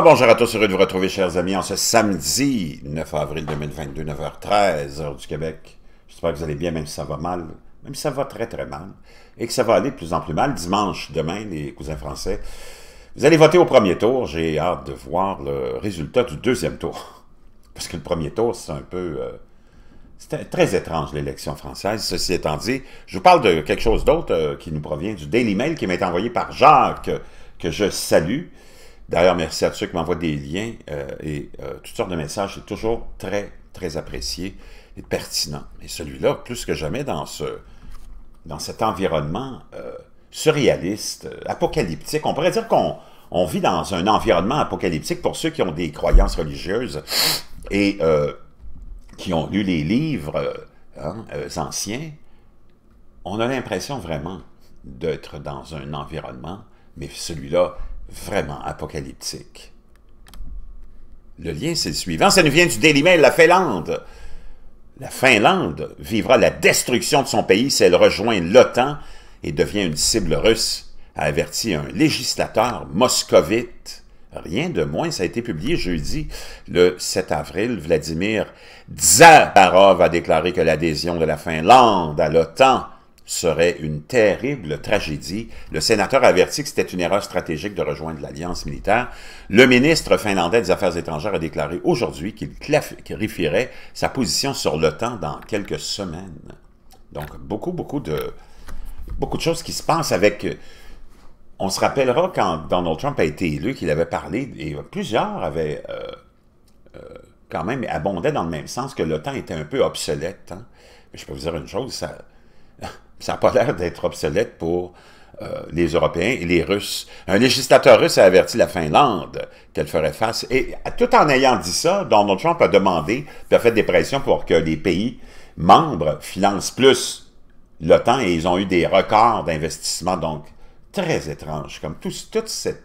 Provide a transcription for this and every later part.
bonjour à tous, heureux de vous retrouver, chers amis, en ce samedi 9 avril 2022, 9h13, heure du Québec. J'espère que vous allez bien, même si ça va mal, même si ça va très très mal, et que ça va aller de plus en plus mal. Dimanche, demain, les cousins français, vous allez voter au premier tour. J'ai hâte de voir le résultat du deuxième tour. Parce que le premier tour, c'est un peu... Euh, c'est très étrange, l'élection française. Ceci étant dit, je vous parle de quelque chose d'autre euh, qui nous provient du Daily Mail qui m'est envoyé par Jacques, que je salue. D'ailleurs, merci à ceux qui m'envoient des liens euh, et euh, toutes sortes de messages. C'est toujours très, très apprécié et pertinent. Et celui-là, plus que jamais dans, ce, dans cet environnement euh, surréaliste, apocalyptique, on pourrait dire qu'on vit dans un environnement apocalyptique pour ceux qui ont des croyances religieuses et qui ont lu les livres hein, anciens. On a l'impression vraiment d'être dans un environnement, mais celui-là vraiment apocalyptique. Le lien, c'est le suivant. Ça nous vient du Daily de la Finlande. La Finlande vivra la destruction de son pays si elle rejoint l'OTAN et devient une cible russe, a averti un législateur moscovite. Rien de moins, ça a été publié jeudi, le 7 avril. Vladimir Tsarparov a déclaré que l'adhésion de la Finlande à l'OTAN serait une terrible tragédie. Le sénateur avertit que c'était une erreur stratégique de rejoindre l'alliance militaire. Le ministre finlandais des Affaires étrangères a déclaré aujourd'hui qu'il clarifierait sa position sur l'OTAN dans quelques semaines. Donc, beaucoup, beaucoup de, beaucoup de choses qui se passent avec... Euh, on se rappellera quand Donald Trump a été élu qu'il avait parlé, et plusieurs avaient... Euh, euh, quand même abondé dans le même sens que l'OTAN était un peu obsolète. Hein. Mais je peux vous dire une chose, ça, ça n'a pas l'air d'être obsolète pour euh, les Européens et les Russes. Un législateur russe a averti la Finlande qu'elle ferait face. Et tout en ayant dit ça, Donald Trump a demandé, a fait des pressions pour que les pays membres financent plus l'OTAN et ils ont eu des records d'investissement, donc très étrange, comme tout, toute cette...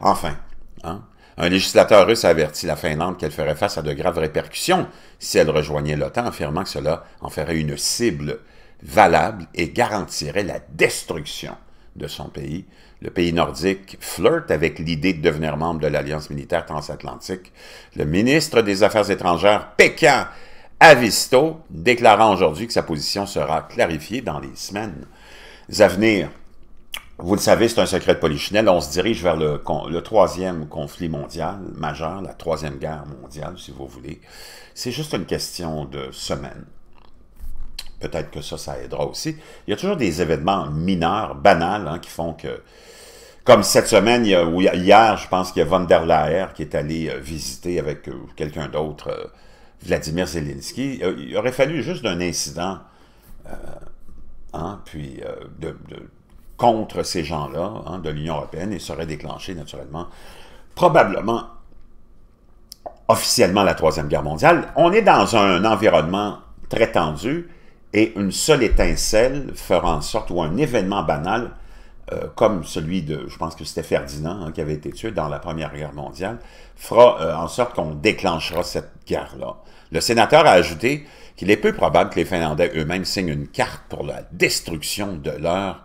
Enfin, hein. un législateur russe a averti la Finlande qu'elle ferait face à de graves répercussions si elle rejoignait l'OTAN, affirmant que cela en ferait une cible valable et garantirait la destruction de son pays. Le pays nordique flirte avec l'idée de devenir membre de l'Alliance militaire transatlantique. Le ministre des Affaires étrangères, Pékin Avisto, déclarant aujourd'hui que sa position sera clarifiée dans les semaines à venir. Vous le savez, c'est un secret de polichinelle. On se dirige vers le, le, troisième conflit mondial majeur, la troisième guerre mondiale, si vous voulez. C'est juste une question de semaines peut-être que ça, ça aidera aussi. Il y a toujours des événements mineurs, banals, hein, qui font que... Comme cette semaine, ou hier, je pense qu'il y a Von der qui est allé euh, visiter avec euh, quelqu'un d'autre euh, Vladimir Zelensky. Il aurait fallu juste un incident hein, puis contre ces gens-là hein, de l'Union européenne et serait déclenché naturellement, probablement, officiellement la Troisième Guerre mondiale. On est dans un environnement très tendu et une seule étincelle fera en sorte, ou un événement banal, euh, comme celui de, je pense que c'était Ferdinand hein, qui avait été tué dans la Première Guerre mondiale, fera euh, en sorte qu'on déclenchera cette guerre-là. Le sénateur a ajouté qu'il est peu probable que les Finlandais eux-mêmes signent une carte pour la destruction de leur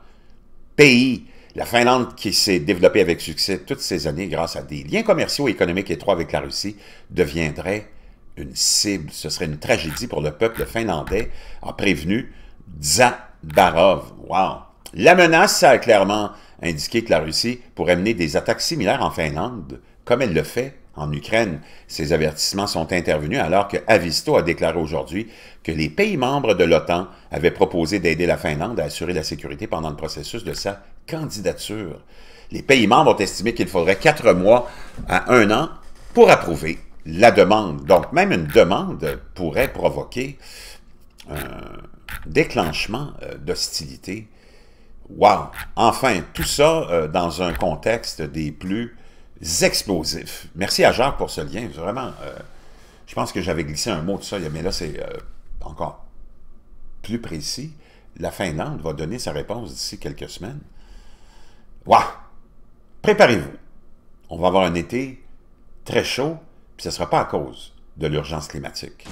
pays. La Finlande qui s'est développée avec succès toutes ces années grâce à des liens commerciaux et économiques étroits avec la Russie deviendrait une cible. Ce serait une tragédie pour le peuple finlandais, a prévenu Zabarov. Wow! La menace, a clairement indiqué que la Russie pourrait mener des attaques similaires en Finlande, comme elle le fait en Ukraine. Ces avertissements sont intervenus alors que Avisto a déclaré aujourd'hui que les pays membres de l'OTAN avaient proposé d'aider la Finlande à assurer la sécurité pendant le processus de sa candidature. Les pays membres ont estimé qu'il faudrait quatre mois à un an pour approuver la demande. Donc, même une demande pourrait provoquer un déclenchement euh, d'hostilité. Wow! Enfin, tout ça euh, dans un contexte des plus explosifs. Merci à Jacques pour ce lien. Vraiment, euh, je pense que j'avais glissé un mot de ça, mais là, c'est encore plus précis. La Finlande va donner sa réponse d'ici quelques semaines. Wow! Préparez-vous. On va avoir un été très chaud, ce ne sera pas à cause de l'urgence climatique.